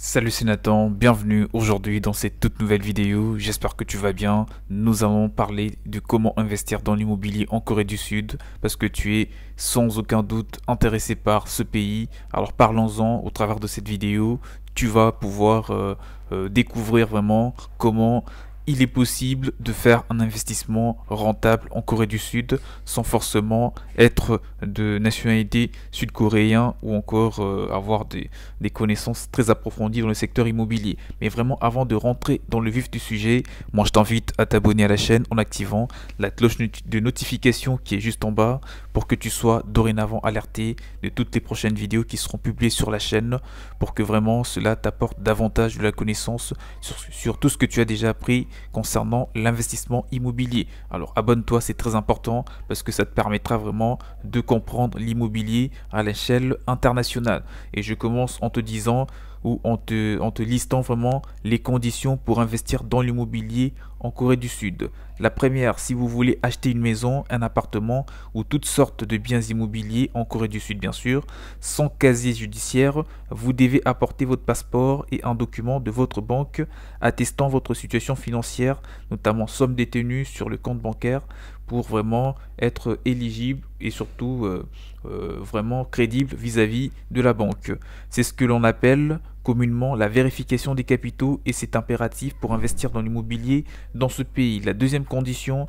Salut c'est Nathan, bienvenue aujourd'hui dans cette toute nouvelle vidéo, j'espère que tu vas bien. Nous allons parler de comment investir dans l'immobilier en Corée du Sud parce que tu es sans aucun doute intéressé par ce pays. Alors parlons-en au travers de cette vidéo, tu vas pouvoir euh, euh, découvrir vraiment comment il est possible de faire un investissement rentable en Corée du Sud sans forcément être de nationalité sud-coréen ou encore euh, avoir des, connaissances très approfondies dans le secteur immobilier. Mais vraiment, avant de rentrer dans le vif du sujet, moi je t'invite à t'abonner à la chaîne en activant la cloche de notification qui est juste en bas pour que tu sois dorénavant alerté de toutes les prochaines vidéos qui seront publiées sur la chaîne pour que vraiment cela t'apporte davantage de la connaissance sur tout ce que tu as déjà appris concernant l'investissement immobilier. Alors abonne-toi, c'est très important parce que ça te permettra vraiment de comprendre l'immobilier à l'échelle internationale. Et je commence en te disant ou en te, en te listant vraiment les conditions pour investir dans l'immobilier en Corée du Sud. La première, si vous voulez acheter une maison, un appartement ou toutes sortes de biens immobiliers en Corée du Sud bien sûr, sans casier judiciaire, vous devez apporter votre passeport et un document de votre banque attestant votre situation financière, notamment somme détenue sur le compte bancaire pour vraiment être éligible et surtout euh, euh, vraiment crédible vis-à-vis de la banque. C'est ce que l'on appelle communément la vérification des capitaux et c'est impératif pour investir dans l'immobilier dans ce pays. La deuxième condition,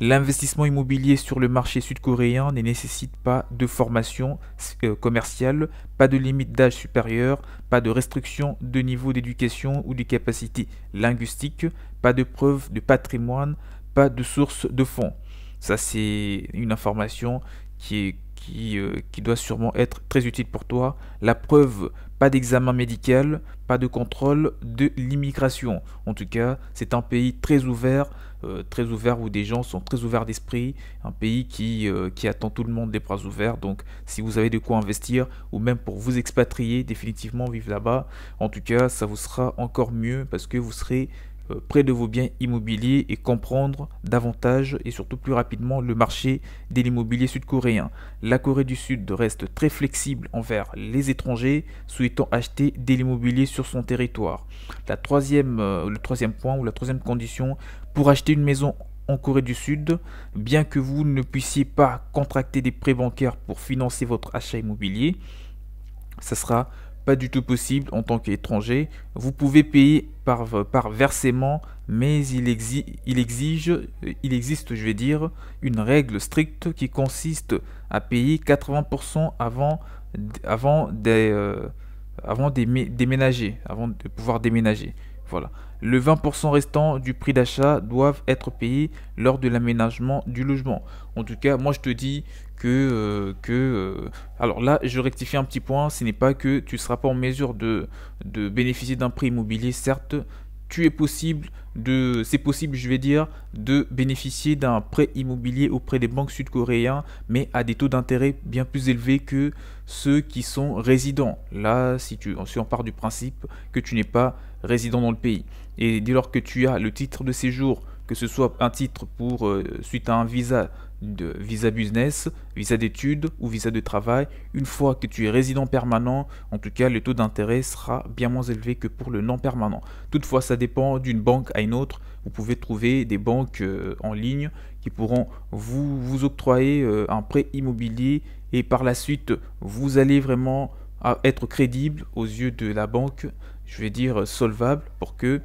l'investissement immobilier sur le marché sud-coréen ne nécessite pas de formation euh, commerciale, pas de limite d'âge supérieur, pas de restriction de niveau d'éducation ou de capacité linguistique, pas de preuve de patrimoine, pas de source de fonds. Ça, c'est une information qui, est, qui, euh, qui, doit sûrement être très utile pour toi. La preuve, pas d'examen médical, pas de contrôle de l'immigration. En tout cas, c'est un pays très ouvert, euh, très ouvert où des gens sont très ouverts d'esprit, un pays qui, euh, qui attend tout le monde des bras ouverts. Donc, si vous avez de quoi investir ou même pour vous expatrier définitivement, vivre là-bas, en tout cas, ça vous sera encore mieux parce que vous serez euh, près de vos biens immobiliers et comprendre davantage et surtout plus rapidement le marché de l'immobilier sud-coréen. La Corée du Sud reste très flexible envers les étrangers souhaitant acheter de l'immobilier sur son territoire. La troisième, euh, le troisième point ou la troisième condition pour acheter une maison en Corée du Sud, bien que vous ne puissiez pas contracter des prêts bancaires pour financer votre achat immobilier, ce sera pas du tout possible en tant qu'étranger. Vous pouvez payer par, par versement, mais il, il, exige, euh, il existe, je vais dire, une règle stricte qui consiste à payer 80% avant, avant, des, euh, avant avant de pouvoir déménager. Le 20% restant du prix d'achat doivent être payés lors de l'aménagement du logement. En tout cas, moi je te dis que... Euh, que euh, alors là, je rectifie un petit point, ce n'est pas que tu ne seras pas en mesure de, de bénéficier d'un prix immobilier, certes, possible de, c'est possible, je vais dire, de bénéficier d'un prêt immobilier auprès des banques sud coréennes mais à des taux d'intérêt bien plus élevés que ceux qui sont résidents. Là, si, tu, si on part du principe que tu n'es pas résident dans le pays. Et dès lors que tu as le titre de séjour, que ce soit un titre pour euh, suite à un visa, de visa business, visa d'études ou visa de travail, une fois que tu es résident permanent, en tout cas, le taux d'intérêt sera bien moins élevé que pour le non permanent. Toutefois, ça dépend d'une banque à une autre. Vous pouvez trouver des banques euh, en ligne qui pourront vous, vous octroyer euh, un prêt immobilier et par la suite, vous allez vraiment euh, être crédible aux yeux de la banque, je vais dire solvable, pour que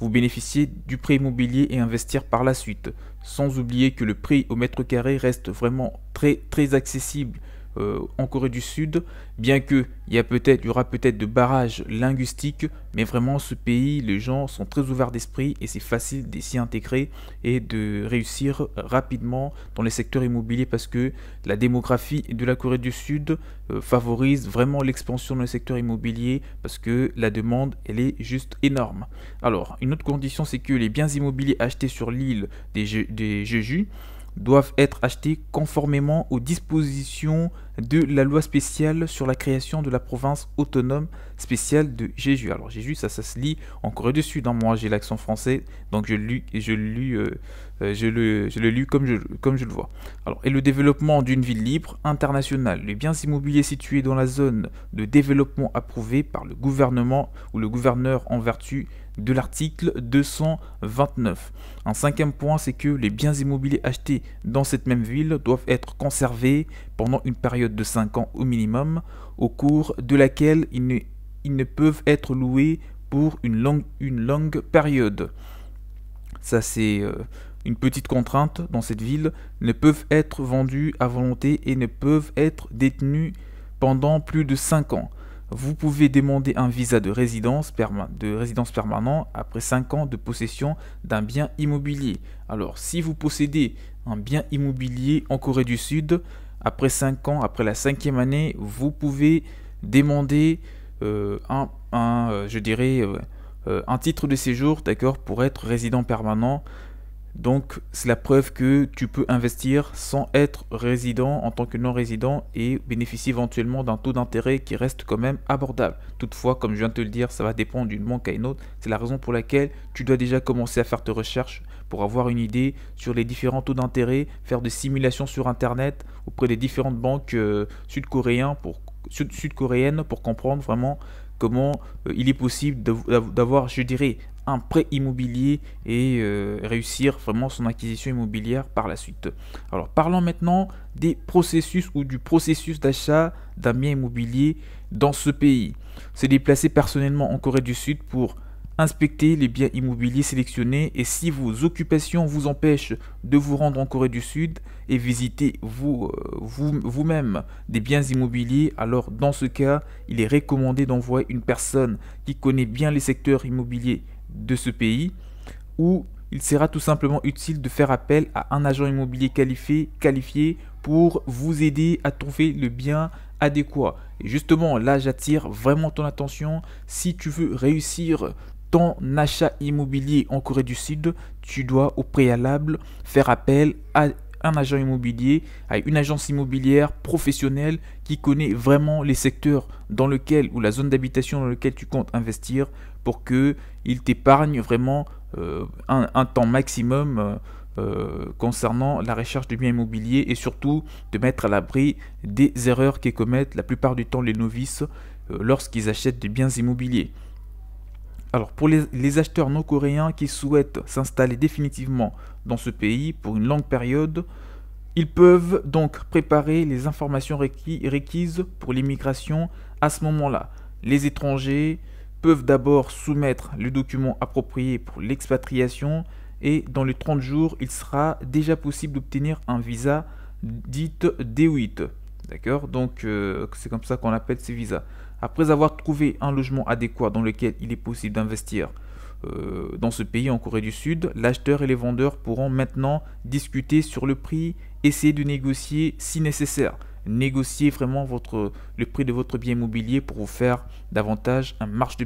vous bénéficiez du prêt immobilier et investir par la suite. Sans oublier que le prix au mètre carré reste vraiment très très accessible euh, en Corée du Sud, bien que il y, peut aura peut-être de barrages linguistiques, mais vraiment ce pays, les gens sont très ouverts d'esprit et c'est facile de s'y intégrer et de réussir rapidement dans les secteurs immobiliers parce que la démographie de la Corée du Sud euh, favorise vraiment l'expansion dans le secteur immobilier parce que la demande elle est juste énorme. Alors une autre condition c'est que les biens immobiliers achetés sur l'île des, des Jeju doivent être achetés conformément aux dispositions de la loi spéciale sur la création de la province autonome spéciale de Jésus. Alors Jésus, ça, ça se lit en encore dessus. Dans moi, j'ai l'accent français, donc je, je, euh, euh, je, le, je le lis comme je, comme je le vois. Alors, et le développement d'une ville libre internationale. Les biens immobiliers situés dans la zone de développement approuvée par le gouvernement ou le gouverneur en vertu de l'article 229. Un cinquième point, c'est que les biens immobiliers achetés dans cette même ville doivent être conservés pendant une période de 5 ans au minimum, au cours de laquelle ils ne, peuvent être loués pour une longue, une longue période. Ça, c'est euh, une petite contrainte dans cette ville. ne peuvent être vendus à volonté et ne peuvent être détenus pendant plus de 5 ans vous pouvez demander un visa de résidence, de résidence permanente après 5 ans de possession d'un bien immobilier. Alors, si vous possédez un bien immobilier en Corée du Sud, après 5 ans, après la 5 cinquième année, vous pouvez demander euh, un, euh, je dirais, euh, un titre de séjour, pour être résident permanent donc c'est la preuve que tu peux investir sans être résident en tant que non-résident et bénéficier éventuellement d'un taux d'intérêt qui reste quand même abordable. Toutefois, comme je viens de te le dire, ça va dépendre d'une banque à une autre. C'est la raison pour laquelle tu dois déjà commencer à faire tes recherches pour avoir une idée sur les différents taux d'intérêt, faire des simulations sur Internet auprès des différentes banques euh, sud-coréennes pour, sud pour comprendre vraiment comment euh, il est possible d'avoir, je dirais, un prêt immobilier et euh, réussir vraiment son acquisition immobilière par la suite. Alors parlons maintenant des processus ou du processus d'achat d'un bien immobilier dans ce pays. Se déplacer personnellement en Corée du Sud pour inspecter les biens immobiliers sélectionnés et si vos occupations vous empêchent de vous rendre en Corée du Sud et visiter euh, vous-même vous, même des biens immobiliers, alors dans ce cas, il est recommandé d'envoyer une personne qui connaît bien les secteurs immobiliers de ce pays, où il sera tout simplement utile de faire appel à un agent immobilier qualifié, qualifié pour vous aider à trouver le bien adéquat. Et justement, là, j'attire vraiment ton attention. Si tu veux réussir ton achat immobilier en Corée du Sud, tu dois au préalable faire appel à un agent immobilier, à une agence immobilière professionnelle qui connaît vraiment les secteurs dans lequel ou la zone d'habitation dans lequel tu comptes investir pour qu'ils t'épargne vraiment euh, un, temps maximum euh, euh, concernant la recherche de biens immobiliers et surtout de mettre à l'abri des erreurs qui commettent la plupart du temps les novices lorsqu'ils achètent des biens immobiliers. Alors pour les, les acheteurs non-coréens qui souhaitent s'installer définitivement dans ce pays pour une longue période, ils peuvent donc préparer les informations requises pour l'immigration à ce moment-là. Les étrangers, peuvent d'abord soumettre le document approprié pour l'expatriation et dans les 30 jours, il sera déjà possible d'obtenir un visa dite D8. D'accord Donc euh, c'est comme ça qu'on appelle ces visas. Après avoir trouvé un logement adéquat dans lequel il est possible d'investir euh, dans ce pays en Corée du Sud, l'acheteur et les vendeurs pourront maintenant discuter sur le prix, essayer de négocier si nécessaire négocier vraiment votre, le prix de votre bien immobilier pour vous faire davantage une marche de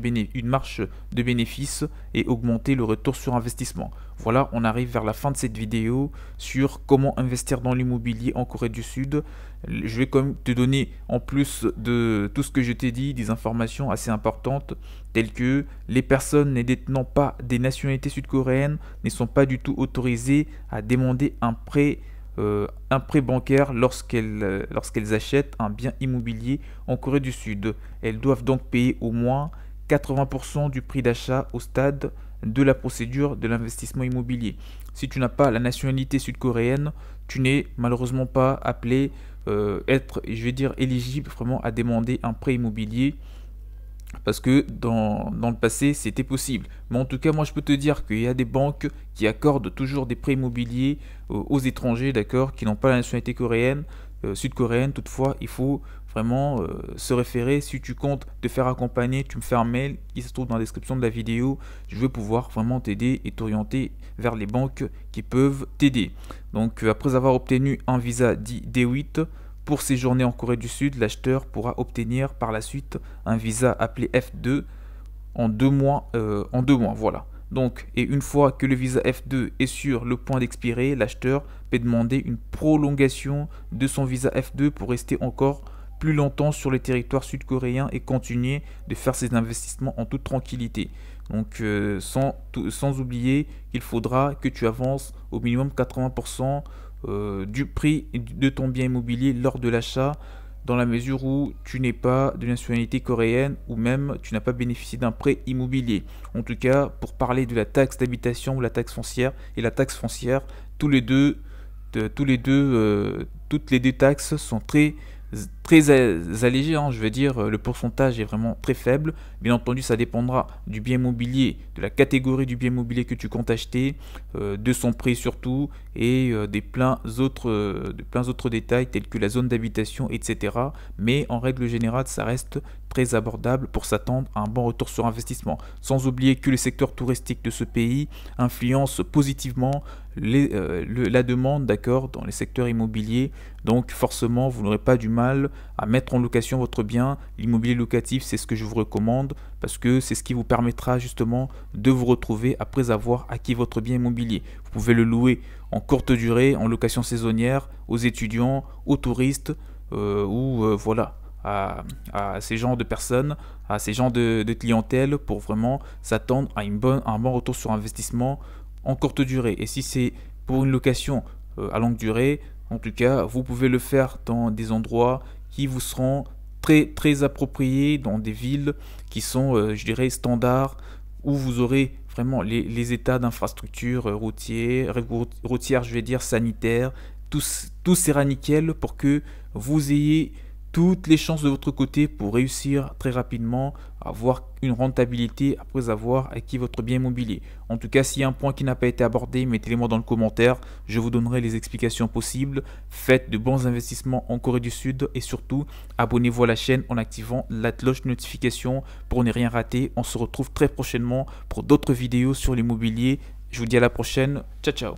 bénéfice et augmenter le retour sur investissement. Voilà, on arrive vers la fin de cette vidéo sur comment investir dans l'immobilier en Corée du Sud. Je vais quand même te donner en plus de tout ce que je t'ai dit des informations assez importantes telles que les personnes ne détenant pas des nationalités sud-coréennes ne sont pas du tout autorisées à demander un prêt euh, un prêt bancaire euh, lorsqu'elles achètent un bien immobilier en Corée du Sud. Elles doivent donc payer au moins 80% du prix d'achat au stade de la procédure de l'investissement immobilier. Si tu n'as pas la nationalité sud-coréenne, tu n'es malheureusement pas appelé euh, être, je vais dire, éligible vraiment à demander un prêt immobilier parce que dans, le passé c'était possible. Mais en tout cas, moi je peux te dire qu'il y a des banques qui accordent toujours des prêts immobiliers euh, aux, étrangers, d'accord, qui n'ont pas la nationalité coréenne, euh, sud-coréenne. Toutefois, il faut vraiment euh, se référer. Si tu comptes te faire accompagner, tu me fais un mail qui se trouve dans la description de la vidéo. Je veux pouvoir vraiment t'aider et t'orienter vers les banques qui peuvent t'aider. Donc, après avoir obtenu un visa dit D8, pour séjourner en Corée du Sud, l'acheteur pourra obtenir par la suite un visa appelé F2 en deux mois. Euh, en deux mois voilà. Donc, et une fois que le visa F2 est sur le point d'expirer, l'acheteur peut demander une prolongation de son visa F2 pour rester encore plus longtemps sur le territoire sud-coréen et continuer de faire ses investissements en toute tranquillité. Donc euh, sans, sans oublier qu'il faudra que tu avances au minimum 80% euh, du prix de ton bien immobilier lors de l'achat, dans la mesure où tu n'es pas de nationalité coréenne ou même tu n'as pas bénéficié d'un prêt immobilier. En tout cas, pour parler de la taxe d'habitation ou la taxe foncière et la taxe foncière, tous les deux, tous les deux, euh, toutes les deux taxes sont très très allégé, hein, je veux dire, euh, le pourcentage est vraiment très faible. Bien entendu, ça dépendra du bien immobilier, de la catégorie du bien immobilier que tu comptes acheter, euh, de son prix surtout, et euh, des pleins autres, de plein autres détails tels que la zone d'habitation, etc. Mais en règle générale, ça reste très abordable pour s'attendre à un bon retour sur investissement. Sans oublier que le secteur touristique de ce pays influence positivement la demande d'accord dans les secteurs immobiliers donc forcément vous n'aurez pas du mal à mettre en location votre bien. L'immobilier locatif, c'est ce que je vous recommande parce que c'est ce qui vous permettra justement de vous retrouver après avoir acquis votre bien immobilier. Vous pouvez le louer en courte durée, en location saisonnière, aux étudiants, aux touristes euh, ou euh, voilà. À, ces genres de personnes, à ces genres de, clientèle pour vraiment s'attendre à, bonne, un bon retour sur investissement en courte durée. Et si c'est pour une location euh, à longue durée, en tout cas, vous pouvez le faire dans des endroits qui vous seront très, très appropriés dans des villes qui sont, euh, je dirais, standards, où vous aurez vraiment les, états d'infrastructure euh, routières, routière je vais dire, sanitaire tous tout sera nickel pour que vous ayez toutes les chances de votre côté pour réussir très rapidement, avoir une rentabilité après avoir acquis votre bien immobilier. En tout cas, s'il y a un point qui n'a pas été abordé, mettez le moi dans le commentaire. Je vous donnerai les explications possibles. Faites de bons investissements en Corée du Sud et surtout, abonnez-vous à la chaîne en activant la cloche notification pour ne rien rater. On se retrouve très prochainement pour d'autres vidéos sur l'immobilier. Je vous dis à la prochaine. Ciao, ciao.